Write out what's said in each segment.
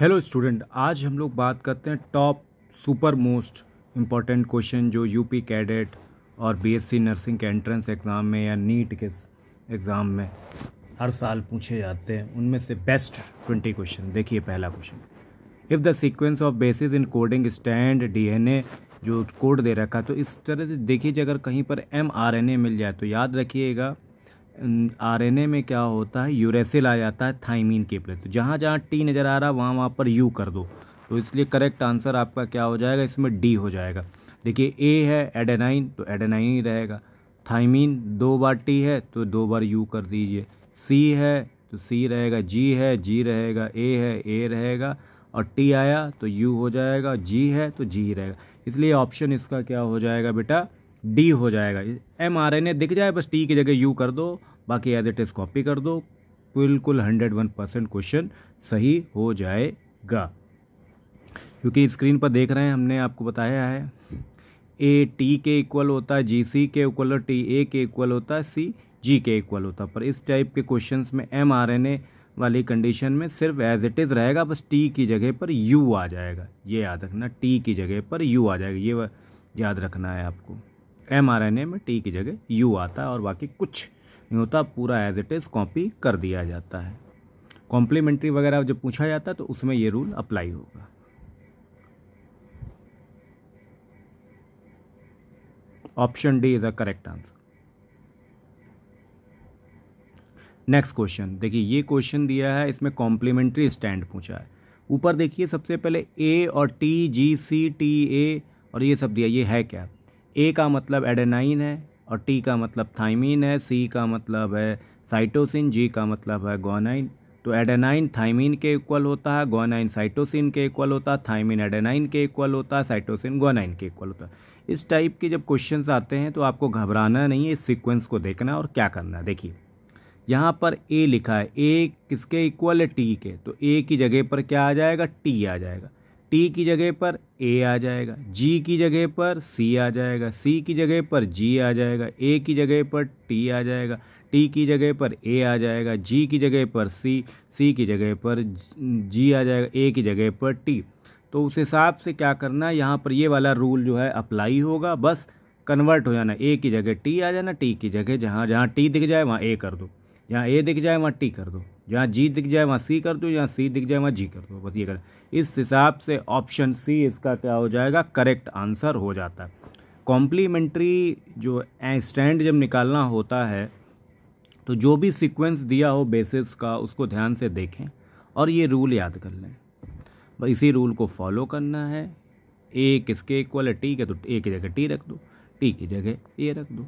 hello student आज हम लोग बात करते हैं top super most important question जो यूपी कैडेट और बीएससी नर्सिंग के एंट्रेंस एग्ज़ाम में या नीट के एग्ज़ाम में हर साल पूछे जाते हैं उनमें से बेस्ट ट्वेंटी क्वेश्चन देखिए पहला question if the sequence of basis in coding stand DNA जो कोड दे रखा तो इस तरह से देखिए अगर कहीं पर एम मिल जाए तो याद रखिएगा आरएनए में क्या होता है यूरेसिल आ जाता है थाइमीन के प्रति जहाँ तो जहाँ टी नज़र आ रहा है वहाँ वहाँ पर यू कर दो तो इसलिए करेक्ट आंसर आपका क्या हो जाएगा इसमें डी हो जाएगा देखिए ए है एडेनाइन तो एडेनाइन ही रहेगा थाइमीन दो बार टी है तो दो बार यू कर दीजिए सी है तो सी रहेगा जी है जी रहेगा ए है ए रहेगा और टी आया तो यू हो जाएगा जी है तो जी ही रहेगा इसलिए ऑप्शन इसका क्या हो जाएगा बेटा डी हो जाएगा एम आर एन ए दिख जाए बस टी की जगह यू कर दो बाकी एज इट इज़ कॉपी कर दो बिल्कुल हंड्रेड वन परसेंट क्वेश्चन सही हो जाएगा क्योंकि स्क्रीन पर देख रहे हैं हमने आपको बताया है ए टी के इक्वल होता है जी सी के इक्वल और टी ए के इक्वल होता है सी जी के इक्वल होता पर इस टाइप के क्वेश्चन में एम आर एन ए वाली कंडीशन में सिर्फ एज इट इज़ रहेगा बस टी की जगह पर यू आ जाएगा ये याद रखना टी की जगह पर यू आ जाएगा ये याद रखना है आपको एम आर एन ए में टी की जगह यू आता है और बाकी कुछ नहीं होता पूरा एज इट इज़ कॉपी कर दिया जाता है कॉम्प्लीमेंट्री वगैरह जब पूछा जाता है तो उसमें ये रूल अप्लाई होगा option D is a correct answer next question देखिए ये क्वेश्चन दिया है इसमें कॉम्प्लीमेंट्री स्टैंड पूछा है ऊपर देखिए सबसे पहले ए और T G C T A और ये सब दिया ये है क्या ए का मतलब एडेनाइन है और टी का मतलब थाइमीन है सी का मतलब है साइटोसिन जी का मतलब है गोनाइन तो एडेनाइन थाइमीन के इक्वल होता है गोनाइन साइटोसिन के इक्वल होता है थाइमीन एडेनाइन के इक्वल होता है साइटोसिन गोनाइन के इक्वल होता है इस टाइप के जब क्वेश्चन आते हैं तो आपको घबराना नहीं है इस सिक्वेंस को देखना और क्या करना है देखिए यहाँ पर ए लिखा है ए किसके इक्वल है टी के तो ए की जगह पर क्या आ जाएगा टी आ जाएगा टी की जगह पर ए आ जाएगा जी की जगह पर सी आ जाएगा सी की जगह पर जी आ जाएगा ए की जगह पर टी आ जाएगा टी की जगह पर ए आ जाएगा जी की जगह पर सी सी की जगह पर जी आ जाएगा ए की जगह पर टी तो उस हिसाब से क्या करना है यहाँ पर ये वाला रूल जो है अप्लाई होगा बस कन्वर्ट हो जाना ए की जगह टी आ जाना टी की जगह जहाँ जहाँ टी दिख जाए वहाँ ए कर दो जहाँ ए दिख जाए वहाँ टी कर दो जहाँ जी दिख जाए वहाँ सी कर दो जहाँ सी दिख जाए वहाँ जी कर दो बस ये कर इस हिसाब से ऑप्शन सी इसका क्या हो जाएगा करेक्ट आंसर हो जाता है कॉम्प्लीमेंट्री जो स्टैंड जब निकालना होता है तो जो भी सीक्वेंस दिया हो बेसिस का उसको ध्यान से देखें और ये रूल याद कर लें इसी रूल को फॉलो करना है ए किसके इक्वल है टी के तो ए की जगह टी रख दो टी की जगह ए रख दो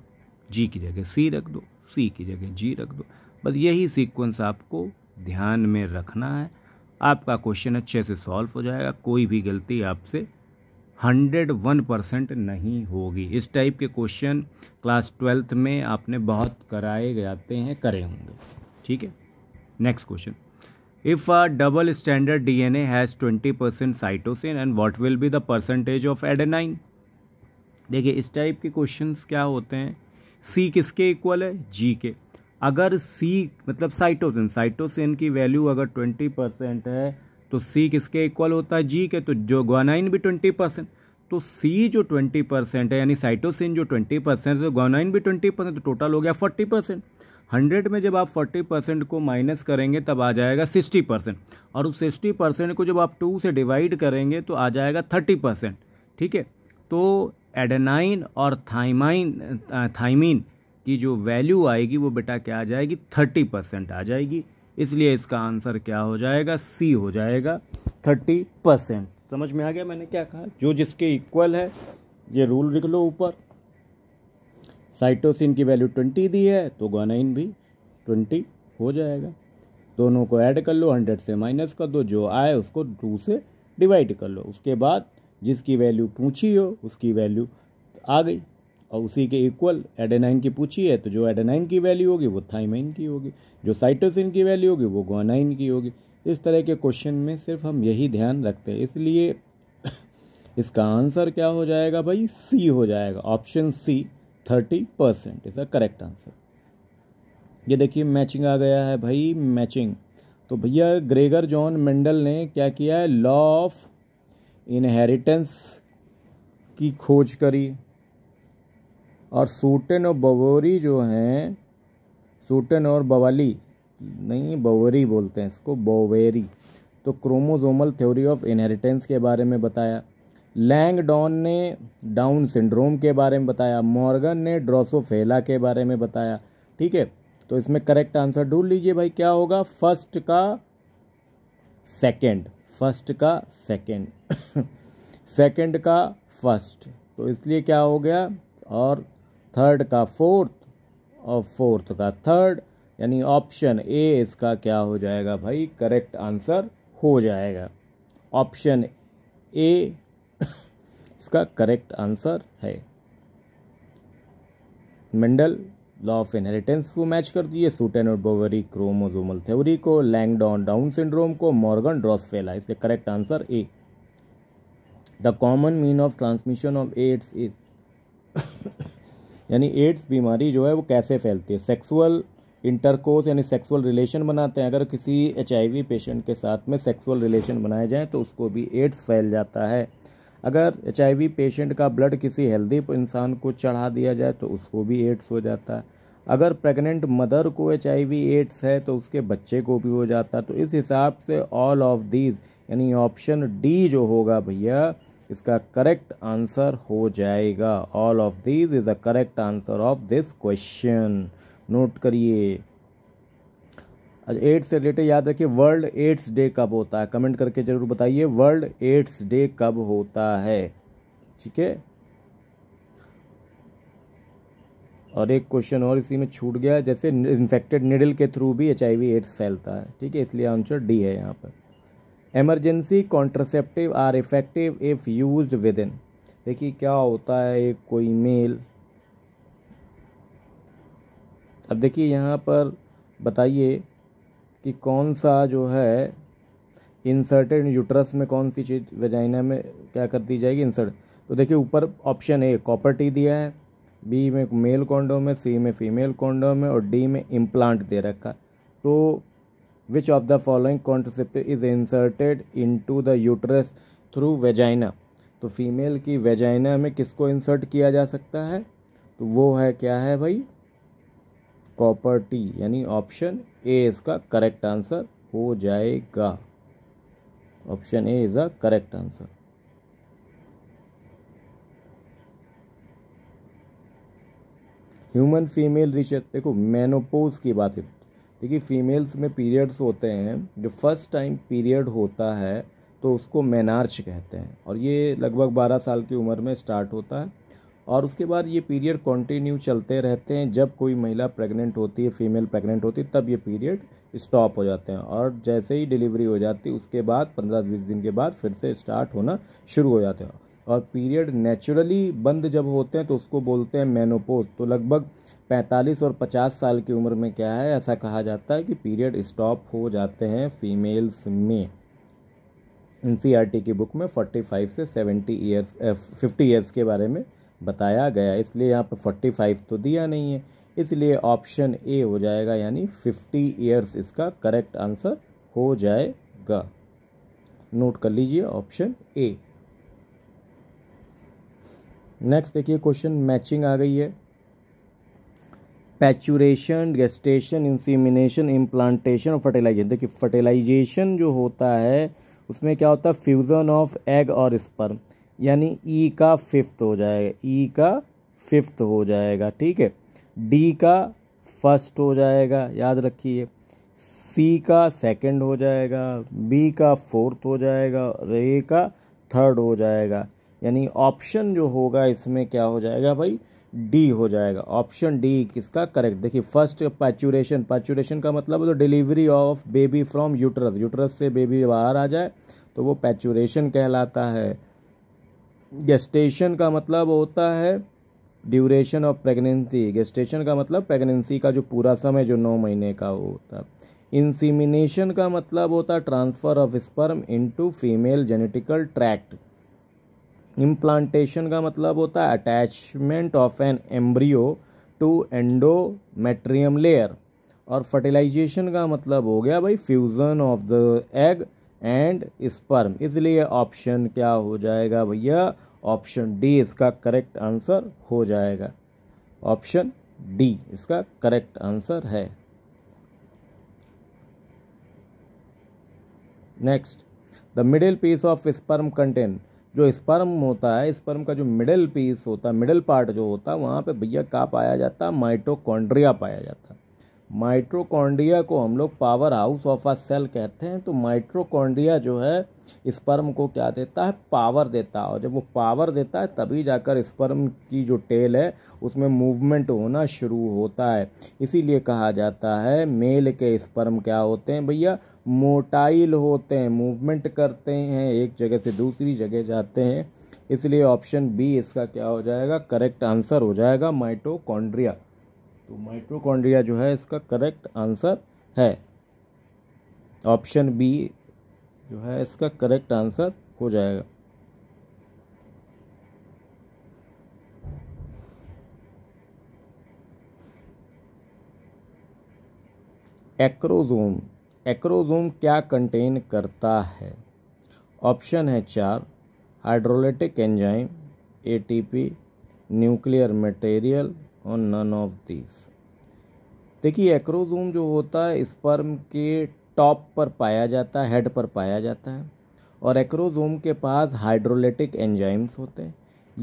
जी की जगह सी रख दो सी की जगह जी रख दो बस यही सीक्वेंस आपको ध्यान में रखना है आपका क्वेश्चन अच्छे से सॉल्व हो जाएगा कोई भी गलती आपसे हंड्रेड वन परसेंट नहीं होगी इस टाइप के क्वेश्चन क्लास ट्वेल्थ में आपने बहुत कराए जाते हैं करे होंगे ठीक है next question if a double standard DNA has twenty percent cytosine and what will be the percentage of adenine देखिए इस टाइप के क्वेश्चंस क्या होते हैं सी किसके इक्वल है जी के अगर सी मतलब साइटोसिन साइटोसिन की वैल्यू अगर ट्वेंटी परसेंट है तो सी किसके इक्वल होता है जी के तो जो ग्वानाइन भी ट्वेंटी परसेंट तो सी जो ट्वेंटी परसेंट है यानी साइटोसिन जो ट्वेंटी परसेंट है तो ग्वानाइन भी ट्वेंटी परसेंट तो टोटल हो गया फोर्टी परसेंट हंड्रेड में जब आप फोर्टी परसेंट को माइनस करेंगे तब आ जाएगा सिक्सटी परसेंट और उस सिक्सटी परसेंट को जब आप टू से डिवाइड करेंगे तो आ जाएगा थर्टी परसेंट ठीक है तो एडेनाइन और थाइमाइन थाइमिन की जो वैल्यू आएगी वो बेटा क्या आ जाएगी थर्टी परसेंट आ जाएगी इसलिए इसका आंसर क्या हो जाएगा सी हो जाएगा थर्टी परसेंट समझ में आ गया मैंने क्या कहा जो जिसके इक्वल है ये रूल लिख लो ऊपर साइटोसिन की वैल्यू ट्वेंटी दी है तो गोनाइन भी ट्वेंटी हो जाएगा दोनों को ऐड कर लो हंड्रेड से माइनस कर दो जो आए उसको टू से डिवाइड कर लो उसके बाद जिसकी वैल्यू पूछी हो उसकी वैल्यू आ गई और उसी के इक्वल एडेनाइन की पूछी है तो जो एडेनाइन की वैल्यू होगी वो थाइमाइन की होगी जो साइटोसिन की वैल्यू होगी वो गोनाइन की होगी इस तरह के क्वेश्चन में सिर्फ हम यही ध्यान रखते हैं इसलिए इसका आंसर क्या हो जाएगा भाई सी हो जाएगा ऑप्शन सी थर्टी परसेंट इसका करेक्ट आंसर ये देखिए मैचिंग आ गया है भाई मैचिंग तो भैया ग्रेगर जॉन मेंडल ने क्या किया है लॉ ऑफ इनहेरिटेंस की खोज करी और सूटन और बवोरी जो हैं सूटन और बवाली नहीं बवोरी बोलते हैं इसको बोवेरी तो क्रोमोजोमल थ्योरी ऑफ इनहेरिटेंस के बारे में बताया लैंग डॉन ने डाउन सिंड्रोम के बारे में बताया मॉर्गन ने ड्रोसोफेला के बारे में बताया ठीक है तो इसमें करेक्ट आंसर ढूंढ लीजिए भाई क्या होगा फर्स्ट का सेकंड फर्स्ट का सेकंड सेकंड का फर्स्ट तो इसलिए क्या हो गया और थर्ड का फोर्थ और फोर्थ का थर्ड यानी ऑप्शन ए इसका क्या हो जाएगा भाई करेक्ट आंसर हो जाएगा ऑप्शन ए इसका करेक्ट आंसर है मेंडल लॉ ऑफ इनहेरिटेंस को मैच कर दिए सूटन और बोवरी क्रोमोजोमल थ्योरी को लैंगडॉन डाउन सिंड्रोम को मॉर्गन ड्रॉसफेला इसके correct answer A the common mean of transmission of AIDS is यानी एड्स बीमारी जो है वो कैसे फैलती है सेक्सुअल इंटरकोर्स यानी सेक्सुअल रिलेशन बनाते हैं अगर किसी एच पेशेंट के साथ में सेक्सुअल रिलेशन बनाए जाएँ तो उसको भी एड्स फैल जाता है अगर एच पेशेंट का ब्लड किसी हेल्दी इंसान को चढ़ा दिया जाए तो उसको भी एड्स हो जाता है अगर प्रेग्नेंट मदर को एच एड्स है तो उसके बच्चे को भी हो जाता है तो इस हिसाब से ऑल ऑफ दीज यानी ऑप्शन डी जो होगा भैया इसका करेक्ट आंसर हो जाएगा all of these is a correct answer of this question note करिए एड्स अच्छा, से रिलेटेड याद रखिए वर्ल्ड एड्स डे कब होता है कमेंट करके ज़रूर बताइए वर्ल्ड एड्स डे कब होता है ठीक है और एक क्वेश्चन और इसी में छूट गया जैसे इन्फेक्टेड निडल के थ्रू भी एच आई वी एड्स फैलता है ठीक है इसलिए आंसर डी है यहाँ पर emergency contraceptive are effective if use within देखिए क्या होता है एक कोई मेल अब देखिए यहाँ पर बताइए कि कौन सा जो है इंसर्टेड यूट्रस में कौन सी चीज़ वेजाइना में क्या कर दी जाएगी इंसर्ट तो देखिए ऊपर ऑप्शन ए कॉपर टी दिया है बी में मेल कॉन्डोम है सी में फीमेल कॉन्डोम है और डी में इम्प्लांट दे रखा तो of the following following is inserted into the uterus through vagina तो फीमेल की वेजाइना में किसको इंसर्ट किया जा सकता है तो वो है क्या है भाई कॉपर टी यानी ऑप्शन ए इसका करेक्ट आंसर हो जाएगा option A is a correct answer human female reaches देखो मेनोपोज की बात है देखिए फीमेल्स में पीरियड्स होते हैं जो फर्स्ट टाइम पीरियड होता है तो उसको मेनार्च कहते हैं और ये लगभग 12 साल की उम्र में स्टार्ट होता है और उसके बाद ये पीरियड कंटिन्यू चलते रहते हैं जब कोई महिला प्रेग्नेंट होती है फीमेल प्रेग्नेंट होती है तब ये पीरियड स्टॉप हो जाते हैं और जैसे ही डिलीवरी हो जाती है उसके बाद पंद्रह बीस दिन के बाद फिर से स्टार्ट होना शुरू हो जाते हैं और पीरियड नेचुरली बंद जब होते हैं तो उसको बोलते हैं मेनोपोज तो लगभग 45 और 50 साल की उम्र में क्या है ऐसा कहा जाता है कि पीरियड स्टॉप हो जाते हैं फीमेल्स में एन की बुक में 45 से 70 ईयर्स 50 ईयर्स के बारे में बताया गया इसलिए यहाँ पर 45 तो दिया नहीं है इसलिए ऑप्शन ए हो जाएगा यानी 50 ईयर्स इसका करेक्ट आंसर हो जाएगा नोट कर लीजिए ऑप्शन ए नेक्स्ट देखिए क्वेश्चन मैचिंग आ गई है पैचुरेशन गेस्टेशन इंसीमिनेशन इम्प्लांटेशन और फर्टिलाइजेशन देखिए फर्टिलाइजेशन जो होता है उसमें क्या होता है फ्यूज़न ऑफ एग और स्पर्म यानी ई e का फिफ्थ हो जाएगा ई e का फिफ्थ हो जाएगा ठीक है डी का फर्स्ट हो जाएगा याद रखिए सी का सेकंड हो जाएगा बी का फोर्थ हो जाएगा और ए का थर्ड हो जाएगा यानी ऑप्शन जो होगा इसमें क्या हो जाएगा भाई डी हो जाएगा ऑप्शन डी किसका करेक्ट देखिए फर्स्ट पैचुरेशन पैचुरेशन का मतलब तो delivery of baby from uterus uterus से बेबी बाहर आ जाए तो वो पैचुरेशन कहलाता है गेस्टेशन का मतलब होता है ड्यूरेशन ऑफ प्रेगनेंसी गेस्टेशन का मतलब प्रेगनेंसी का जो पूरा समय जो नौ महीने का होता है इंसिमिनेशन का मतलब होता है transfer of sperm into female genetical tract implantation का मतलब होता है attachment of an embryo to endometrium layer और फर्टिलाइजेशन का मतलब हो गया भाई fusion of the egg and sperm इसलिए ऑप्शन क्या हो जाएगा भैया ऑप्शन डी इसका करेक्ट आंसर हो जाएगा ऑप्शन डी इसका करेक्ट आंसर है next the middle piece of sperm content जो स्पर्म होता है स्पर्म का जो मिडल पीस होता है मिडल पार्ट जो होता है वहाँ पे भैया का पाया जाता है माइटोकॉन्ड्रिया पाया जाता है माइट्रोकॉन्ड्रिया को हम लोग power house of a cell कहते हैं तो माइट्रोकॉन्ड्रिया जो है स्पर्म को क्या देता है पावर देता है और जब वो पावर देता है तभी जाकर स्पर्म की जो टेल है उसमें मूवमेंट होना शुरू होता है इसीलिए कहा जाता है मेल के स्पर्म क्या होते हैं भैया मोटाइल होते हैं मूवमेंट करते हैं एक जगह से दूसरी जगह जाते हैं इसलिए ऑप्शन बी इसका क्या हो जाएगा करेक्ट आंसर हो जाएगा माइटोकॉन्ड्रिया तो माइटोकॉन्ड्रिया जो है इसका करेक्ट आंसर है ऑप्शन बी जो है इसका करेक्ट आंसर हो जाएगा एक्रोजोम एक्रोजोम क्या कंटेन करता है ऑप्शन है चार hydrolytic enzyme ATP nuclear material और नन ऑफ दीज देखिए एक्रोजोम जो होता है स्पर्म के टॉप पर पाया जाता है हेड पर पाया जाता है और एक्रोजोम के पास हाइड्रोलिटिक एंजाइम्स होते हैं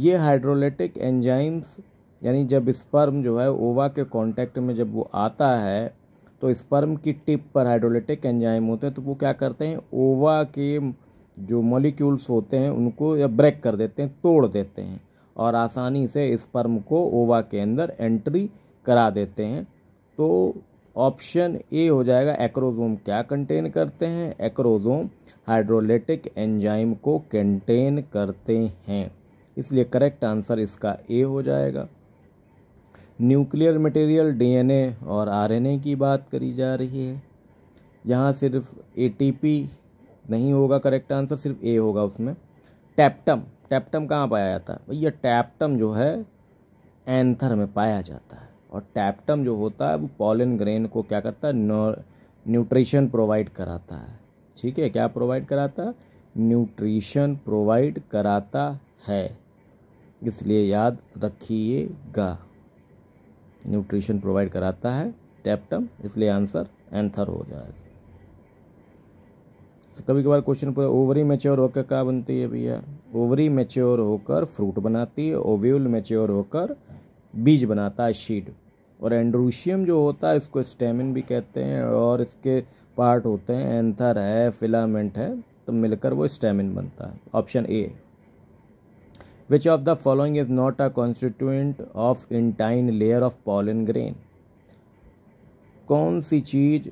ये हाइड्रोलिटिक एंजाइम्स यानी जब स्पर्म जो है ओवा के कांटेक्ट में जब वो आता है तो स्पर्म की टिप पर हाइड्रोलिटिक एंजाइम होते हैं तो वो क्या करते हैं ओवा के जो मॉलिक्यूल्स होते हैं उनको या ब्रेक कर देते हैं तोड़ देते हैं और आसानी से स्पर्म को ओवा के अंदर एंट्री करा देते हैं तो ऑप्शन ए हो जाएगा एक्रोजोम क्या कंटेन करते हैं एक्रोजोम हाइड्रोलिटिक एंजाइम को कंटेन करते हैं इसलिए करेक्ट आंसर इसका ए हो जाएगा न्यूक्लियर मटेरियल डीएनए और आरएनए की बात करी जा रही है यहाँ सिर्फ एटीपी नहीं होगा करेक्ट आंसर सिर्फ ए होगा उसमें टैप्टम टैप्टम कहाँ पाया जाता है भैया टैप्टम जो है एंथर में पाया जाता है और टैप्टम जो होता है वो पॉलिन ग्रेन को क्या करता है न्यूट्रिशन प्रोवाइड कराता है ठीक है क्या प्रोवाइड कराता न्यूट्रिशन प्रोवाइड कराता है इसलिए याद रखिएगा न्यूट्रिशन प्रोवाइड कराता है टैप्टम इसलिए आंसर एंथर हो जाएगा कभी कभार क्वेश्चन पूछा ओवरी मेच्योर होकर क्या बनती है भैया ओवरी मेच्योर होकर फ्रूट बनाती है ओव्यूल मेच्योर होकर बीज बनाता है शीड और एंड्रूशियम जो होता है इसको स्टेमिन भी कहते हैं और इसके पार्ट होते हैं एंथर है फिलामेंट है तो मिलकर वो स्टेमिन बनता है option A which of the following is not a constituent of intine layer of pollen grain कौन सी चीज़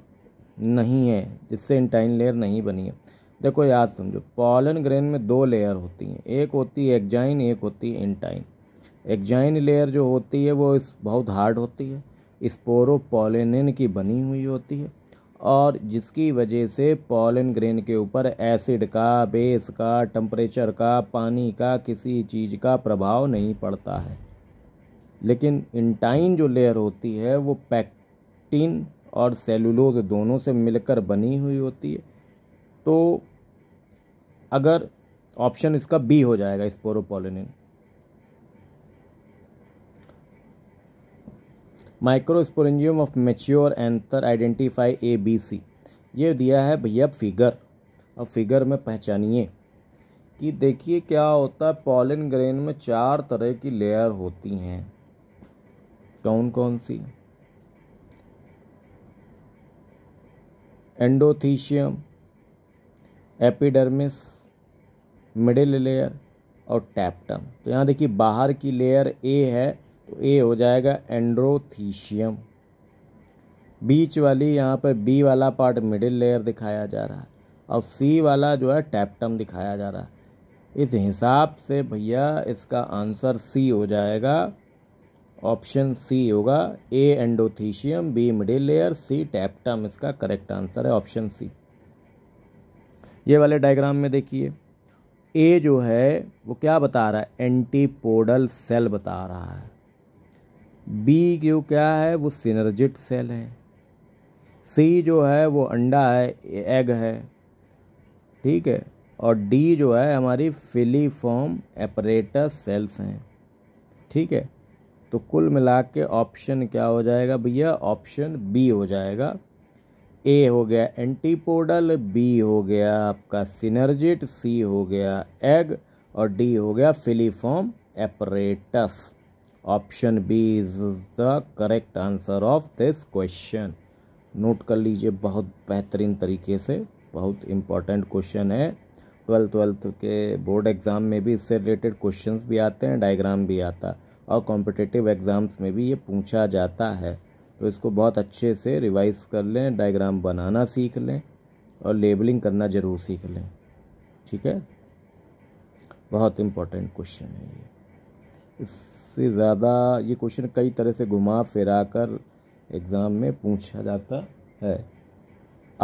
नहीं है जिससे इंटाइन लेयर नहीं बनी है देखो याद समझो पॉलन ग्रेन में दो लेयर होती हैं एक होती है एग्जाइन एक होती है इंटाइन एग्जाइन लेयर जो होती है वो इस बहुत हार्ड होती है स्पोरो पॉलिनिन की बनी हुई होती है और जिसकी वजह से पॉलन ग्रेन के ऊपर एसिड का बेस का टम्परेचर का पानी का किसी चीज़ का प्रभाव नहीं पड़ता है लेकिन इंटाइन जो लेयर होती है वो पैक्टिन और सेलुलोज दोनों से मिलकर बनी हुई होती है तो अगर ऑप्शन इसका बी हो जाएगा sporopollenin microsporangium of mature anther identify A B C ये दिया है भैया फिगर अब फिगर में पहचानिए कि देखिए क्या होता है पॉलिन ग्रेन में चार तरह की लेयर होती हैं कौन कौन सी एंडोथीशियम एपिडर्मिस मिडिल लेयर और टैप्टम तो यहाँ देखिए बाहर की लेयर ए है तो ए हो जाएगा एंड्रोथीशियम बीच वाली यहाँ पर बी वाला पार्ट मिडिल लेयर दिखाया जा रहा है और सी वाला जो है टैप्टम दिखाया जा रहा है इस हिसाब से भैया इसका आंसर सी हो जाएगा ऑप्शन सी होगा A endothecium B middle layer C tapetum इसका करेक्ट आंसर है ऑप्शन सी ये वाले डायग्राम में देखिए ए जो है वो क्या बता रहा है एंटीपोडल सेल बता रहा है बी क्यों क्या है वो सिनर्जिट सेल है सी जो है वो अंडा है एग है ठीक है और डी जो है हमारी फिलीफॉर्म एपरेटस सेल्स हैं ठीक है तो कुल मिला के ऑप्शन क्या हो जाएगा भैया ऑप्शन बी हो जाएगा ए हो गया एंटीपोडल बी हो गया आपका सिनर्जिट सी हो गया एग और डी हो गया filiform apparatus option B is the correct answer of this question note कर लीजिए बहुत बेहतरीन तरीके से बहुत इम्पॉर्टेंट क्वेश्चन है ट्वेल्थ ट्वेल्थ के बोर्ड एग्ज़ाम में भी इससे रिलेटेड क्वेश्चंस भी आते हैं डायग्राम भी आता और कॉम्पिटिटिव एग्ज़ाम्स में भी ये पूछा जाता है तो इसको बहुत अच्छे से रिवाइज कर लें डायग्राम बनाना सीख लें और लेबलिंग करना ज़रूर सीख लें ठीक है बहुत इंपॉर्टेंट क्वेश्चन है ये इस सबसे ज़्यादा ये क्वेश्चन कई तरह से घुमा फिरा कर एग्ज़ाम में पूछा जाता है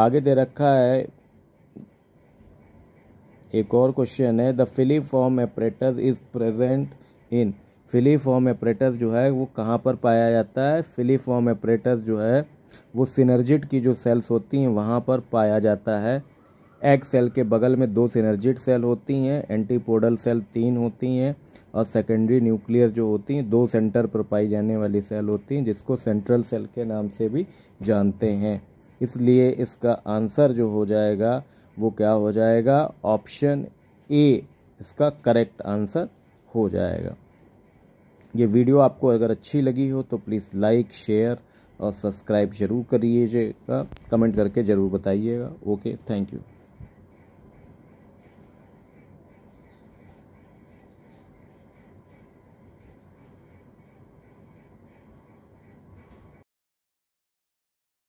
आगे दे रखा है एक और क्वेश्चन है the filiform apparatus is present in filiform apparatus जो है वो कहाँ पर पाया जाता है फिली फॉर्म एपरेटस जो है वो सिनर्जिट की जो सेल्स होती हैं वहाँ पर पाया जाता है एग सेल के बगल में दो सिनर्जिट सेल होती हैं एंटीपोडल सेल तीन होती हैं और सेकेंडरी न्यूक्लियर जो होती हैं दो सेंटर पर पाई जाने वाली सेल होती हैं जिसको सेंट्रल सेल के नाम से भी जानते हैं इसलिए इसका आंसर जो हो जाएगा वो क्या हो जाएगा ऑप्शन ए इसका करेक्ट आंसर हो जाएगा ये वीडियो आपको अगर अच्छी लगी हो तो प्लीज़ लाइक शेयर और सब्सक्राइब ज़रूर करिएगा कमेंट करके ज़रूर बताइएगा ओके थैंक यू